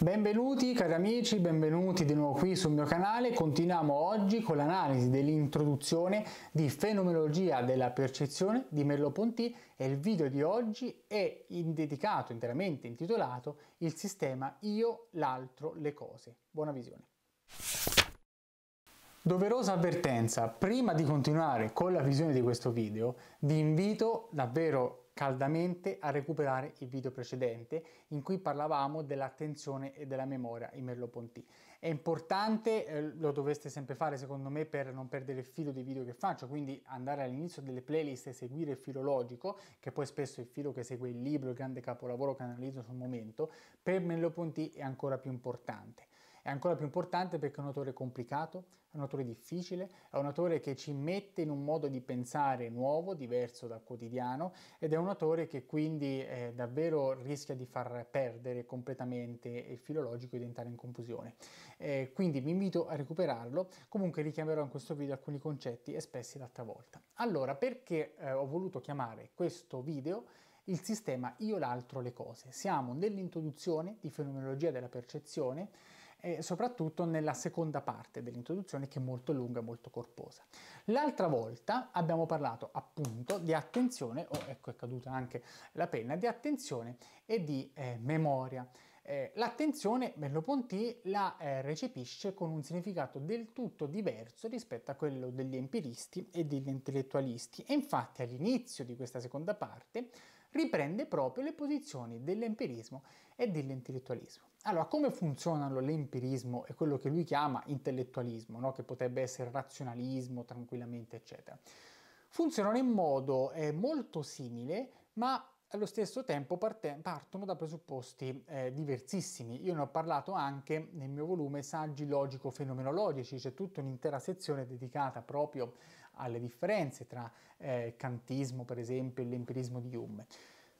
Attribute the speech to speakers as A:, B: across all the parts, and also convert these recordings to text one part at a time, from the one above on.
A: Benvenuti cari amici, benvenuti di nuovo qui sul mio canale. Continuiamo oggi con l'analisi dell'introduzione di fenomenologia della percezione di Merleau-Ponty e il video di oggi è dedicato interamente intitolato Il sistema io, l'altro, le cose. Buona visione. Doverosa avvertenza, prima di continuare con la visione di questo video, vi invito davvero caldamente a recuperare il video precedente in cui parlavamo dell'attenzione e della memoria in Merleau-Ponty. È importante, eh, lo dovreste sempre fare secondo me per non perdere il filo dei video che faccio, quindi andare all'inizio delle playlist e seguire il filo logico, che poi spesso è il filo che segue il libro, il grande capolavoro che analizzo sul momento, per Merleau-Ponty è ancora più importante. È ancora più importante perché è un autore complicato, è un autore difficile, è un autore che ci mette in un modo di pensare nuovo, diverso dal quotidiano ed è un autore che quindi eh, davvero rischia di far perdere completamente il filologico e di entrare in confusione. Eh, quindi vi invito a recuperarlo, comunque richiamerò in questo video alcuni concetti espressi l'altra volta. Allora, perché eh, ho voluto chiamare questo video il sistema io l'altro le cose? Siamo nell'introduzione di fenomenologia della percezione e soprattutto nella seconda parte dell'introduzione che è molto lunga e molto corposa. L'altra volta abbiamo parlato appunto di attenzione, oh ecco è caduta anche la penna, di attenzione e di eh, memoria. Eh, l'attenzione merleau Ponti, la eh, recepisce con un significato del tutto diverso rispetto a quello degli empiristi e degli intellettualisti e infatti all'inizio di questa seconda parte riprende proprio le posizioni dell'empirismo e dell'intellettualismo. Allora, come funzionano l'empirismo e quello che lui chiama intellettualismo, no? che potrebbe essere razionalismo tranquillamente, eccetera? Funzionano in modo eh, molto simile, ma allo stesso tempo partono da presupposti eh, diversissimi. Io ne ho parlato anche nel mio volume Saggi logico-fenomenologici, c'è tutta un'intera sezione dedicata proprio alle differenze tra eh, Kantismo, per esempio, e l'empirismo di Hume.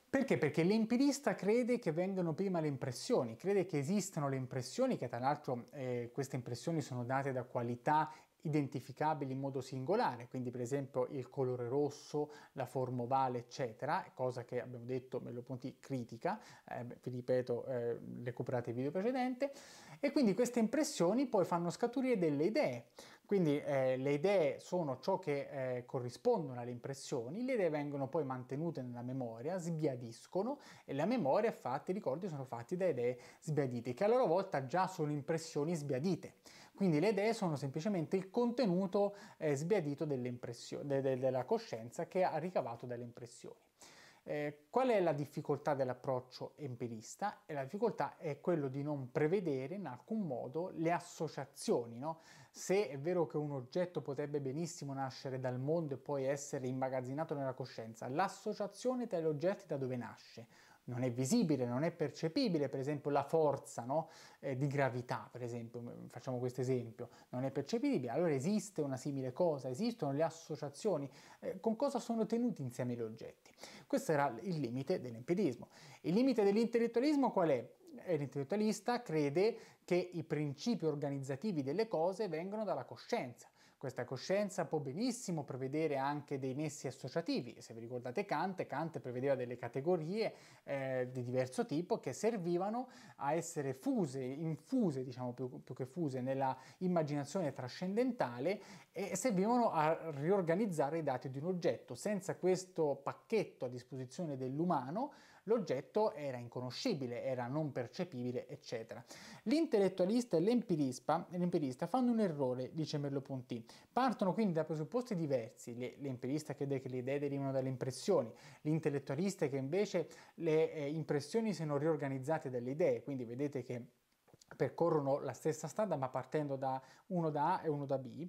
A: Perché? Perché l'empirista crede che vengano prima le impressioni, crede che esistano le impressioni, che tra l'altro eh, queste impressioni sono date da qualità identificabili in modo singolare, quindi per esempio il colore rosso, la forma ovale, eccetera, cosa che abbiamo detto me lo punti, critica, eh, vi ripeto, eh, recuperate il video precedente, e quindi queste impressioni poi fanno scaturire delle idee. Quindi eh, le idee sono ciò che eh, corrispondono alle impressioni, le idee vengono poi mantenute nella memoria, sbiadiscono e la memoria è i ricordi sono fatti da idee sbiadite, che a loro volta già sono impressioni sbiadite. Quindi le idee sono semplicemente il contenuto eh, sbiadito de, de, della coscienza che ha ricavato dalle impressioni. Eh, qual è la difficoltà dell'approccio empirista? E la difficoltà è quello di non prevedere in alcun modo le associazioni. No? Se è vero che un oggetto potrebbe benissimo nascere dal mondo e poi essere immagazzinato nella coscienza, l'associazione tra gli oggetti da dove nasce? non è visibile, non è percepibile, per esempio la forza no? eh, di gravità, per esempio, mm, facciamo questo esempio, non è percepibile, allora esiste una simile cosa, esistono le associazioni, eh, con cosa sono tenuti insieme gli oggetti. Questo era il limite dell'empirismo. Il limite dell'intellettualismo qual è? Eh, l'intellettualista crede che i principi organizzativi delle cose vengono dalla coscienza, questa coscienza può benissimo prevedere anche dei nessi associativi. Se vi ricordate Kant, Kant prevedeva delle categorie eh, di diverso tipo che servivano a essere fuse, infuse, diciamo più, più che fuse, nella immaginazione trascendentale e servivano a riorganizzare i dati di un oggetto. Senza questo pacchetto a disposizione dell'umano, l'oggetto era inconoscibile, era non percepibile, eccetera. L'intellettualista e l'empirista fanno un errore, dice Merleau-Ponty. Partono quindi da presupposti diversi. L'empirista crede che le idee derivano dalle impressioni, l'intellettualista che invece le eh, impressioni siano riorganizzate dalle idee, quindi vedete che percorrono la stessa strada ma partendo da uno da A e uno da B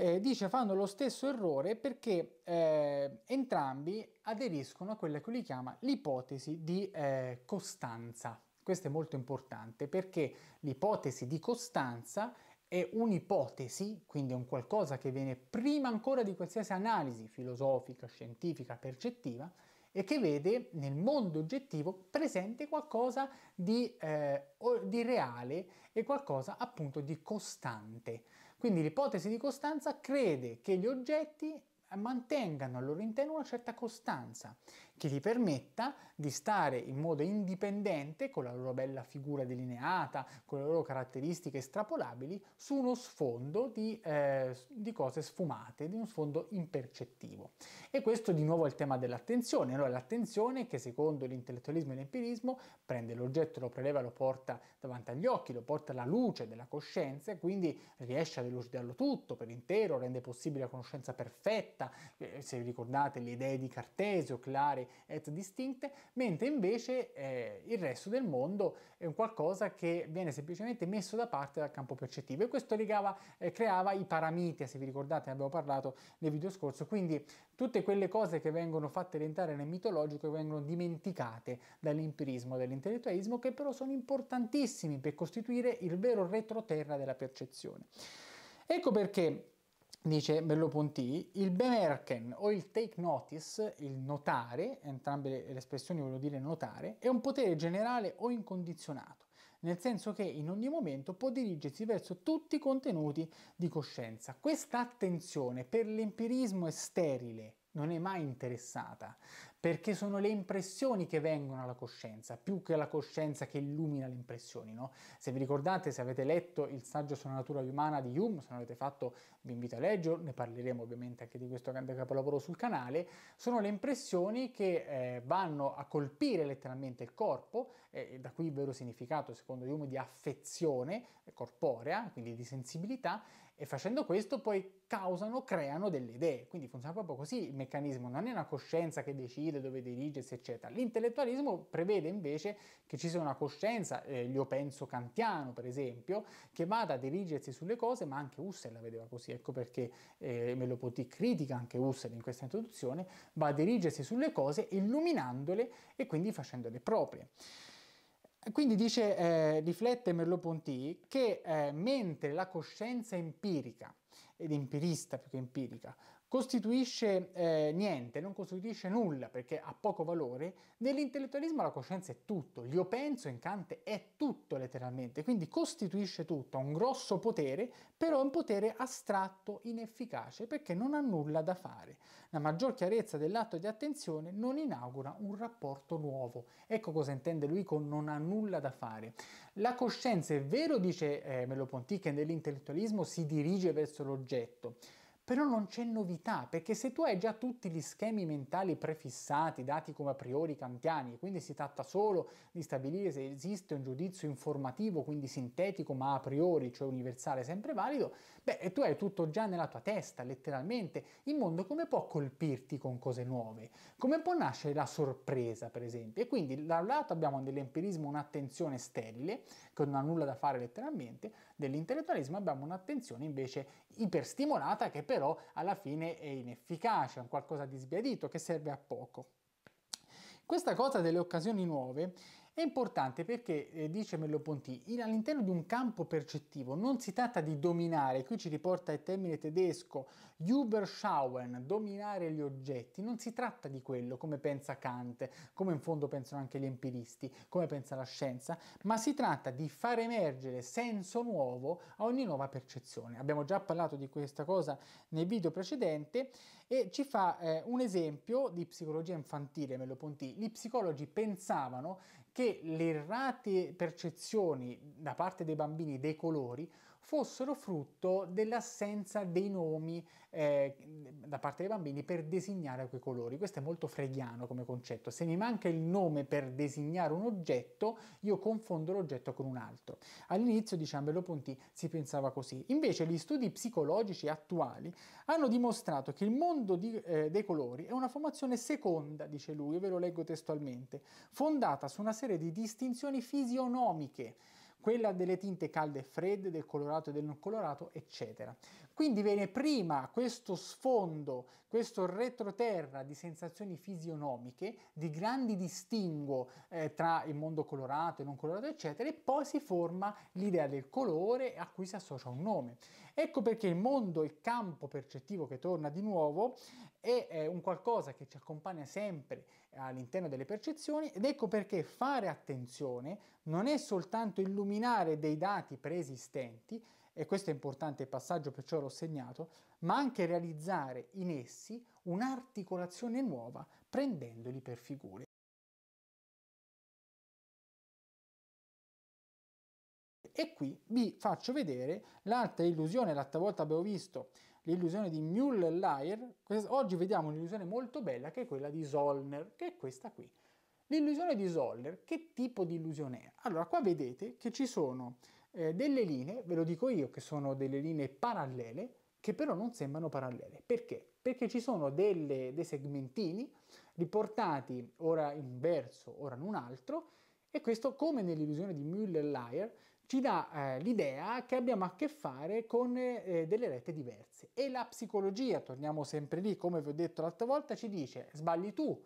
A: eh, dice fanno lo stesso errore perché eh, entrambi aderiscono a quella che lui chiama l'ipotesi di eh, costanza. Questo è molto importante perché l'ipotesi di costanza è un'ipotesi, quindi è un qualcosa che viene prima ancora di qualsiasi analisi filosofica, scientifica, percettiva, e che vede nel mondo oggettivo presente qualcosa di, eh, di reale e qualcosa appunto di costante. Quindi l'ipotesi di costanza crede che gli oggetti mantengano al loro interno una certa costanza che ti permetta di stare in modo indipendente con la loro bella figura delineata, con le loro caratteristiche estrapolabili, su uno sfondo di, eh, di cose sfumate, di uno sfondo impercettivo. E questo di nuovo è il tema dell'attenzione, allora l'attenzione che secondo l'intellettualismo e l'empirismo prende l'oggetto, lo preleva, lo porta davanti agli occhi, lo porta alla luce della coscienza e quindi riesce a delucidarlo tutto per intero, rende possibile la conoscenza perfetta, eh, se vi ricordate le idee di Cartesio, Clare et distinte, mentre invece eh, il resto del mondo è un qualcosa che viene semplicemente messo da parte dal campo percettivo e questo legava, eh, creava i paramiti, se vi ricordate ne abbiamo parlato nel video scorso, quindi tutte quelle cose che vengono fatte rientrare nel mitologico vengono dimenticate dall'empirismo, dall'intellettualismo, che però sono importantissimi per costituire il vero retroterra della percezione. Ecco perché dice Bello Ponti, il bemerken o il take notice, il notare, entrambe le espressioni vogliono dire notare, è un potere generale o incondizionato, nel senso che in ogni momento può dirigersi verso tutti i contenuti di coscienza. Questa attenzione per l'empirismo è sterile, non è mai interessata, perché sono le impressioni che vengono alla coscienza, più che la coscienza che illumina le impressioni, no? Se vi ricordate, se avete letto il saggio sulla natura umana di Hume, se non l'avete fatto vi invito a leggerlo, ne parleremo ovviamente anche di questo grande capolavoro sul canale, sono le impressioni che eh, vanno a colpire letteralmente il corpo, eh, da qui il vero significato secondo Hume di affezione corporea, quindi di sensibilità, e facendo questo poi causano, creano delle idee. Quindi funziona proprio così il meccanismo, non è una coscienza che decide dove dirigersi, eccetera. L'intellettualismo prevede invece che ci sia una coscienza, eh, io penso kantiano per esempio, che vada a dirigersi sulle cose, ma anche Husserl la vedeva così, ecco perché eh, Melopoti critica anche Husserl in questa introduzione, va a dirigersi sulle cose illuminandole e quindi facendole proprie. Quindi dice, eh, riflette Merleau-Ponty che eh, mentre la coscienza empirica ed empirista più che empirica costituisce eh, niente, non costituisce nulla perché ha poco valore, nell'intellettualismo la coscienza è tutto, l'io penso in Kant è tutto letteralmente, quindi costituisce tutto, ha un grosso potere, però è un potere astratto, inefficace perché non ha nulla da fare. La maggior chiarezza dell'atto di attenzione non inaugura un rapporto nuovo. Ecco cosa intende lui con non ha nulla da fare. La coscienza è vero, dice eh, Merleau-Ponty, che nell'intellettualismo si dirige verso l'oggetto, però non c'è novità, perché se tu hai già tutti gli schemi mentali prefissati, dati come a priori kantiani, quindi si tratta solo di stabilire se esiste un giudizio informativo, quindi sintetico ma a priori, cioè universale, sempre valido, beh, e tu hai tutto già nella tua testa, letteralmente. Il mondo come può colpirti con cose nuove? Come può nascere la sorpresa, per esempio? E quindi da un lato abbiamo nell'empirismo un'attenzione sterile, che non ha nulla da fare letteralmente, dell'intellettualismo abbiamo un'attenzione invece iperstimolata che però alla fine è inefficace, è un qualcosa di sbiadito che serve a poco. Questa cosa delle occasioni nuove è importante perché, eh, dice Ponti, ponty all'interno di un campo percettivo non si tratta di dominare, qui ci riporta il termine tedesco Überschauen, dominare gli oggetti, non si tratta di quello come pensa Kant, come in fondo pensano anche gli empiristi, come pensa la scienza, ma si tratta di far emergere senso nuovo a ogni nuova percezione. Abbiamo già parlato di questa cosa nel video precedente e ci fa eh, un esempio di psicologia infantile merleau Ponti. Gli psicologi pensavano perché le errate percezioni da parte dei bambini dei colori fossero frutto dell'assenza dei nomi eh, da parte dei bambini per designare quei colori. Questo è molto fregiano come concetto. Se mi manca il nome per designare un oggetto, io confondo l'oggetto con un altro. All'inizio di Ciambello Ponti si pensava così. Invece gli studi psicologici attuali hanno dimostrato che il mondo di, eh, dei colori è una formazione seconda, dice lui, ve lo leggo testualmente, fondata su una serie di distinzioni fisionomiche quella delle tinte calde e fredde, del colorato e del non colorato, eccetera. Quindi viene prima questo sfondo, questo retroterra di sensazioni fisionomiche, di grandi distinguo eh, tra il mondo colorato e non colorato, eccetera, e poi si forma l'idea del colore a cui si associa un nome. Ecco perché il mondo, il campo percettivo che torna di nuovo, è, è un qualcosa che ci accompagna sempre all'interno delle percezioni ed ecco perché fare attenzione non è soltanto illuminare dei dati preesistenti, e questo è importante il passaggio, perciò l'ho segnato, ma anche realizzare in essi un'articolazione nuova prendendoli per figure. E qui vi faccio vedere l'altra illusione, l'altra volta abbiamo visto l'illusione di Müller-Lyer, oggi vediamo un'illusione molto bella che è quella di Zollner, che è questa qui. L'illusione di Zollner, che tipo di illusione è? Allora, qua vedete che ci sono eh, delle linee, ve lo dico io, che sono delle linee parallele, che però non sembrano parallele. Perché? Perché ci sono delle, dei segmentini riportati ora in un verso, ora in un altro, e questo, come nell'illusione di Müller-Lyer, ci dà eh, l'idea che abbiamo a che fare con eh, delle rette diverse. E la psicologia, torniamo sempre lì, come vi ho detto l'altra volta, ci dice sbagli tu,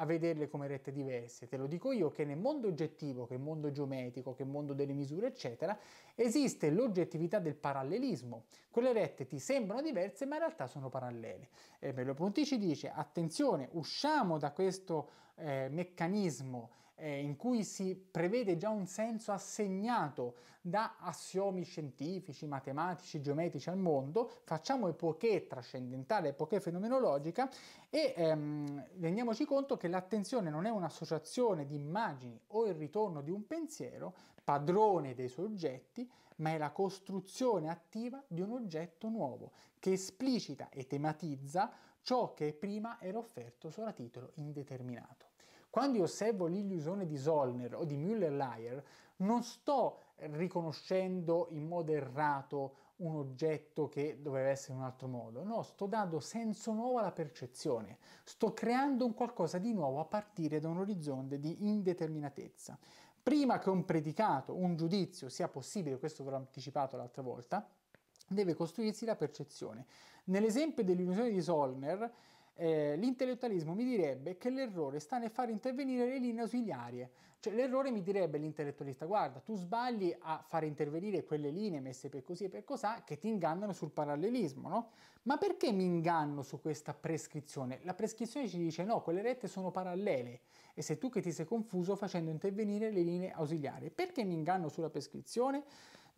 A: a vederle come rette diverse. Te lo dico io che nel mondo oggettivo, che mondo geometrico, che mondo delle misure, eccetera, esiste l'oggettività del parallelismo. Quelle rette ti sembrano diverse, ma in realtà sono parallele. E eh, Bello Ponti ci dice: attenzione, usciamo da questo eh, meccanismo eh, in cui si prevede già un senso assegnato da assiomi scientifici, matematici, geometrici al mondo, facciamo epoche trascendentale, epoche fenomenologica e ehm, rendiamoci conto che l'attenzione non è un'associazione di immagini o il ritorno di un pensiero padrone dei soggetti, ma è la costruzione attiva di un oggetto nuovo che esplicita e tematizza ciò che prima era offerto solo a titolo indeterminato. Quando io osservo l'illusione di Solner o di Müller-Lyer, non sto riconoscendo in modo errato un oggetto che doveva essere in un altro modo, no, sto dando senso nuovo alla percezione, sto creando un qualcosa di nuovo a partire da un orizzonte di indeterminatezza. Prima che un predicato, un giudizio sia possibile, questo ve l'ho anticipato l'altra volta, deve costruirsi la percezione. Nell'esempio dell'illusione di Solner, eh, l'intellettualismo mi direbbe che l'errore sta nel far intervenire le linee ausiliarie, cioè l'errore mi direbbe l'intellettualista guarda tu sbagli a far intervenire quelle linee messe per così e per cosà che ti ingannano sul parallelismo, no? Ma perché mi inganno su questa prescrizione? La prescrizione ci dice no, quelle rette sono parallele e sei tu che ti sei confuso facendo intervenire le linee ausiliarie. Perché mi inganno sulla prescrizione?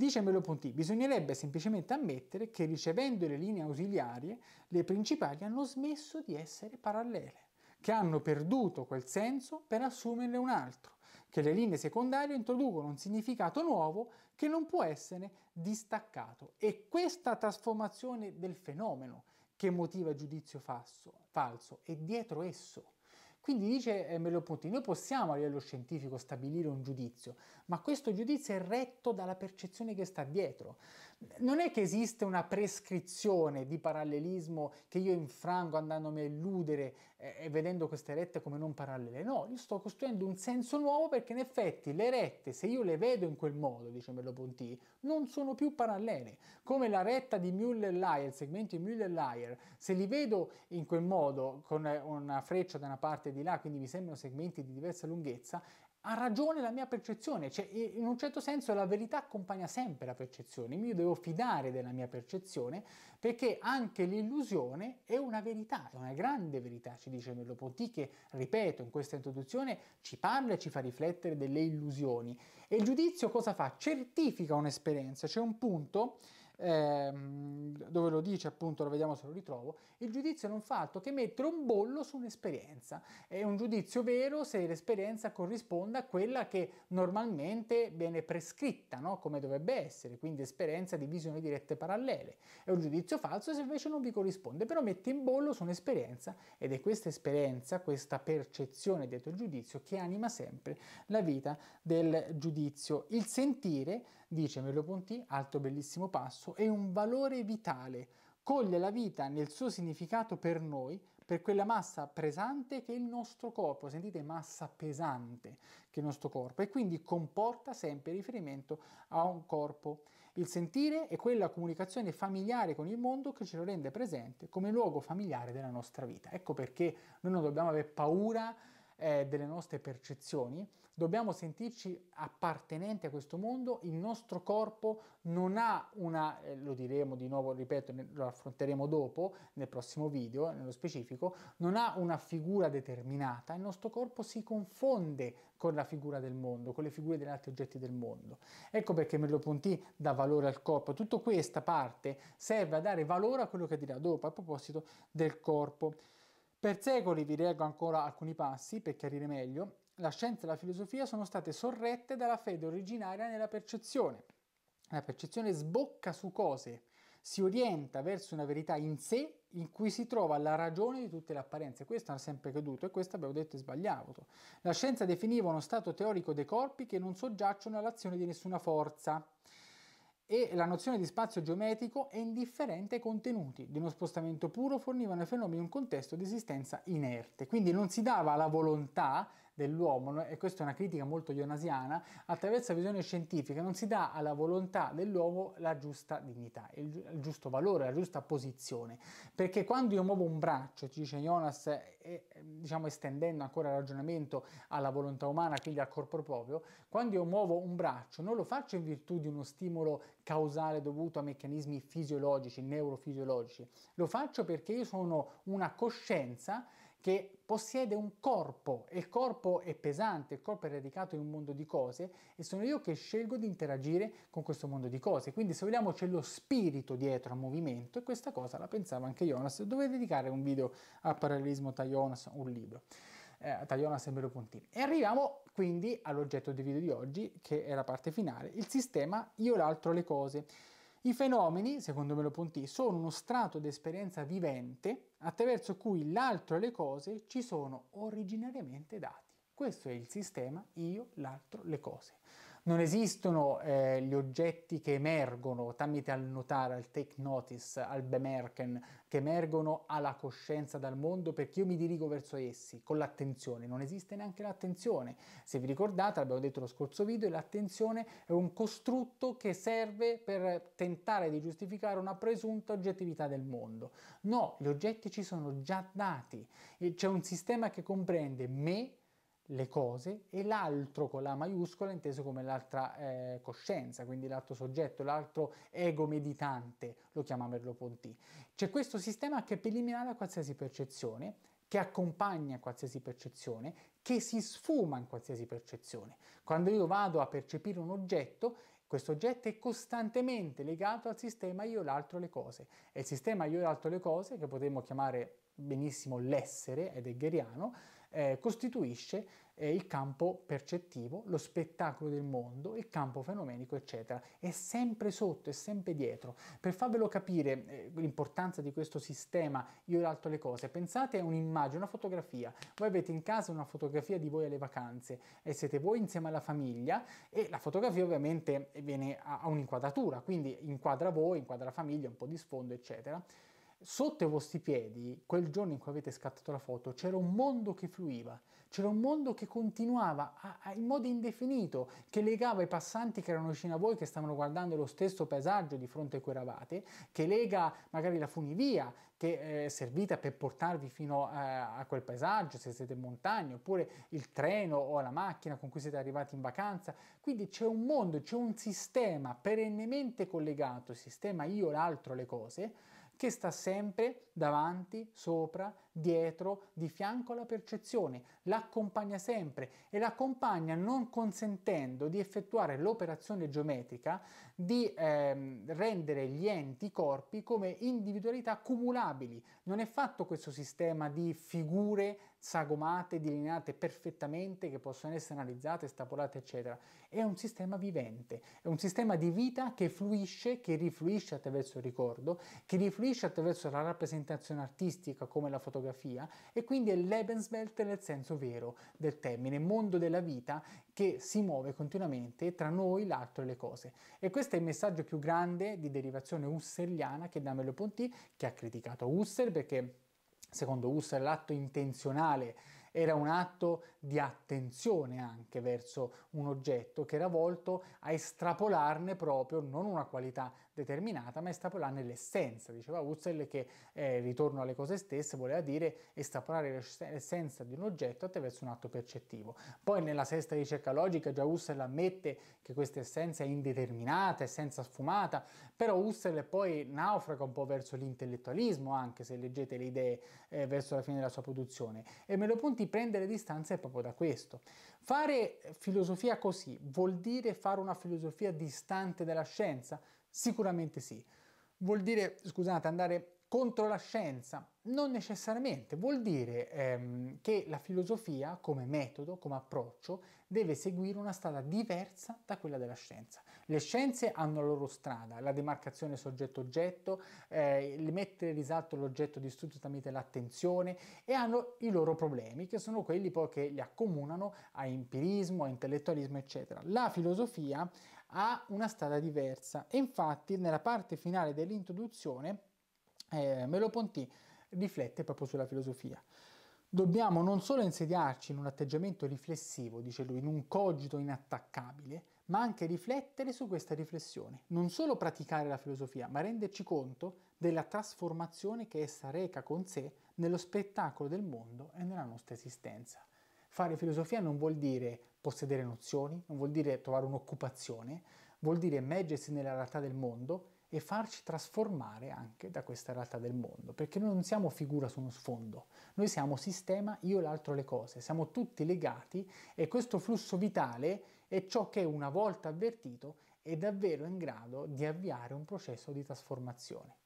A: Dice Meloponti, bisognerebbe semplicemente ammettere che ricevendo le linee ausiliarie, le principali hanno smesso di essere parallele che hanno perduto quel senso per assumerne un altro, che le linee secondarie introducono un significato nuovo che non può essere distaccato. È questa trasformazione del fenomeno che motiva il giudizio falso, falso e dietro esso quindi dice eh, merleau noi possiamo a livello scientifico stabilire un giudizio, ma questo giudizio è retto dalla percezione che sta dietro non è che esiste una prescrizione di parallelismo che io infrango andandomi a illudere eh, e vedendo queste rette come non parallele. No, io sto costruendo un senso nuovo perché in effetti le rette, se io le vedo in quel modo, dice Merlo Ponti, non sono più parallele. Come la retta di Müller-Lyer, il segmento di Müller-Lyer, se li vedo in quel modo con eh, una freccia da una parte e di là, quindi mi sembrano segmenti di diversa lunghezza, ha ragione la mia percezione, cioè in un certo senso la verità accompagna sempre la percezione, io devo fidare della mia percezione perché anche l'illusione è una verità, è una grande verità, ci dice Merleau-Ponty che, ripeto, in questa introduzione ci parla e ci fa riflettere delle illusioni. E il giudizio cosa fa? Certifica un'esperienza, c'è cioè un punto ehm, dove lo dice appunto, lo vediamo se lo ritrovo, il giudizio non fa altro che mettere un bollo su un'esperienza. È un giudizio vero se l'esperienza corrisponde a quella che normalmente viene prescritta, no? come dovrebbe essere, quindi esperienza di visioni dirette parallele. È un giudizio falso se invece non vi corrisponde, però mette in bollo su un'esperienza ed è questa esperienza, questa percezione dietro il giudizio che anima sempre la vita del giudizio. Il sentire dice 10 Ponti, altro bellissimo passo, è un valore vitale, coglie la vita nel suo significato per noi, per quella massa pesante che è il nostro corpo, sentite massa pesante che è il nostro corpo e quindi comporta sempre riferimento a un corpo. Il sentire è quella comunicazione familiare con il mondo che ce lo rende presente come luogo familiare della nostra vita. Ecco perché noi non dobbiamo avere paura eh, delle nostre percezioni, dobbiamo sentirci appartenenti a questo mondo, il nostro corpo non ha una, eh, lo diremo di nuovo, ripeto, lo affronteremo dopo nel prossimo video, nello specifico, non ha una figura determinata, il nostro corpo si confonde con la figura del mondo, con le figure degli altri oggetti del mondo. Ecco perché Merlo Ponti dà valore al corpo, tutta questa parte serve a dare valore a quello che dirà dopo a proposito del corpo. Per secoli, vi leggo ancora alcuni passi per chiarire meglio, la scienza e la filosofia sono state sorrette dalla fede originaria nella percezione. La percezione sbocca su cose, si orienta verso una verità in sé in cui si trova la ragione di tutte le apparenze. Questo ha sempre creduto e questo abbiamo detto è sbagliato. La scienza definiva uno stato teorico dei corpi che non soggiacciono all'azione di nessuna forza e la nozione di spazio geometrico è indifferente ai contenuti di uno spostamento puro fornivano ai fenomeni un contesto di esistenza inerte, quindi non si dava la volontà dell'uomo, e questa è una critica molto ionasiana, attraverso la visione scientifica non si dà alla volontà dell'uomo la giusta dignità, il, giusto valore, la giusta posizione. Perché quando io muovo un braccio, ci dice Jonas, e, diciamo estendendo ancora il ragionamento alla volontà umana, quindi al corpo proprio, quando io muovo un braccio non lo faccio in virtù di uno stimolo causale dovuto a meccanismi fisiologici, neurofisiologici, lo faccio perché io sono una coscienza che possiede un corpo e il corpo è pesante, il corpo è radicato in un mondo di cose e sono io che scelgo di interagire con questo mondo di cose. Quindi se vogliamo c'è lo spirito dietro al movimento e questa cosa la pensava anche Jonas. Dove dedicare un video al parallelismo tra Jonas, un libro. Eh, tra Jonas e Mero Pontini. E arriviamo quindi all'oggetto del video di oggi, che è la parte finale, il sistema io l'altro le cose. I fenomeni, secondo Merleau-Ponty, sono uno strato di esperienza vivente attraverso cui l'altro e le cose ci sono originariamente dati. Questo è il sistema io, l'altro, le cose. Non esistono eh, gli oggetti che emergono tramite al notare, al take notice, al bemerken, che emergono alla coscienza dal mondo perché io mi dirigo verso essi con l'attenzione. Non esiste neanche l'attenzione. Se vi ricordate, l'abbiamo detto nello scorso video, l'attenzione è un costrutto che serve per tentare di giustificare una presunta oggettività del mondo. No, gli oggetti ci sono già dati. C'è un sistema che comprende me le cose e l'altro con la maiuscola inteso come l'altra eh, coscienza, quindi l'altro soggetto, l'altro ego meditante, lo chiama Merleau-Ponty. C'è questo sistema che è preliminare a qualsiasi percezione, che accompagna qualsiasi percezione, che si sfuma in qualsiasi percezione. Quando io vado a percepire un oggetto, questo oggetto è costantemente legato al sistema io l'altro le cose. E il sistema io l'altro le cose, che potremmo chiamare benissimo l'essere ed eggeriano, eh, costituisce eh, il campo percettivo, lo spettacolo del mondo, il campo fenomenico, eccetera. È sempre sotto, è sempre dietro. Per farvelo capire eh, l'importanza di questo sistema, io alto le cose, pensate a un'immagine, una fotografia. Voi avete in casa una fotografia di voi alle vacanze e siete voi insieme alla famiglia e la fotografia ovviamente viene a, a un'inquadratura, quindi inquadra voi, inquadra la famiglia, un po' di sfondo, eccetera. Sotto i vostri piedi, quel giorno in cui avete scattato la foto, c'era un mondo che fluiva, c'era un mondo che continuava a, a, in modo indefinito, che legava i passanti che erano vicino a voi, che stavano guardando lo stesso paesaggio di fronte a cui eravate, che lega magari la funivia che eh, è servita per portarvi fino a, a quel paesaggio, se siete in montagna, oppure il treno o la macchina con cui siete arrivati in vacanza. Quindi c'è un mondo, c'è un sistema perennemente collegato, sistema io, l'altro, le cose che sta sempre davanti, sopra, dietro, di fianco alla percezione, l'accompagna sempre e l'accompagna non consentendo di effettuare l'operazione geometrica di ehm, rendere gli enti, i corpi, come individualità cumulabili. Non è fatto questo sistema di figure sagomate, delineate perfettamente che possono essere analizzate, stapolate, eccetera. È un sistema vivente, è un sistema di vita che fluisce, che rifluisce attraverso il ricordo, che rifluisce attraverso la rappresentazione rappresentazione artistica come la fotografia e quindi è Lebenswelt nel senso vero del termine, mondo della vita che si muove continuamente tra noi, l'altro e le cose. E questo è il messaggio più grande di derivazione husserliana che dà Merleau-Ponty, che ha criticato Husserl perché secondo Husserl l'atto intenzionale era un atto di attenzione anche verso un oggetto che era volto a estrapolarne proprio non una qualità determinata, ma estrapola nell'essenza. Diceva Husserl che, eh, ritorno alle cose stesse, voleva dire estrapolare l'essenza di un oggetto attraverso un atto percettivo. Poi nella sesta ricerca logica già Husserl ammette che questa essenza è indeterminata, essenza sfumata, però Husserl poi naufraga un po' verso l'intellettualismo, anche se leggete le idee eh, verso la fine della sua produzione. E me lo punti prendere distanza è proprio da questo. Fare filosofia così vuol dire fare una filosofia distante dalla scienza? Sicuramente sì. Vuol dire, scusate, andare contro la scienza? Non necessariamente, vuol dire ehm, che la filosofia come metodo, come approccio, deve seguire una strada diversa da quella della scienza. Le scienze hanno la loro strada, la demarcazione soggetto-oggetto, eh, mettere in risalto l'oggetto di studio tramite l'attenzione e hanno i loro problemi, che sono quelli poi che li accomunano a empirismo, a intellettualismo, eccetera. La filosofia ha una strada diversa e infatti nella parte finale dell'introduzione eh, Merleau-Ponty riflette proprio sulla filosofia. Dobbiamo non solo insediarci in un atteggiamento riflessivo, dice lui, in un cogito inattaccabile, ma anche riflettere su questa riflessione, non solo praticare la filosofia, ma renderci conto della trasformazione che essa reca con sé nello spettacolo del mondo e nella nostra esistenza. Fare filosofia non vuol dire possedere nozioni, non vuol dire trovare un'occupazione, vuol dire immergersi nella realtà del mondo e farci trasformare anche da questa realtà del mondo, perché noi non siamo figura su uno sfondo, noi siamo sistema, io e l'altro le cose, siamo tutti legati e questo flusso vitale è ciò che una volta avvertito è davvero in grado di avviare un processo di trasformazione.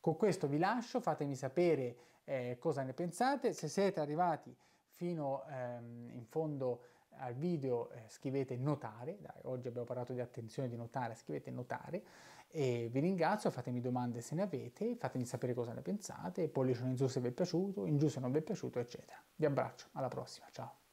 A: Con questo vi lascio, fatemi sapere eh, cosa ne pensate, se siete arrivati fino ehm, in fondo al video eh, scrivete notare, Dai, oggi abbiamo parlato di attenzione di notare, scrivete notare e vi ringrazio, fatemi domande se ne avete, fatemi sapere cosa ne pensate, pollice in su se vi è piaciuto, in giù se non vi è piaciuto eccetera. Vi abbraccio, alla prossima, ciao!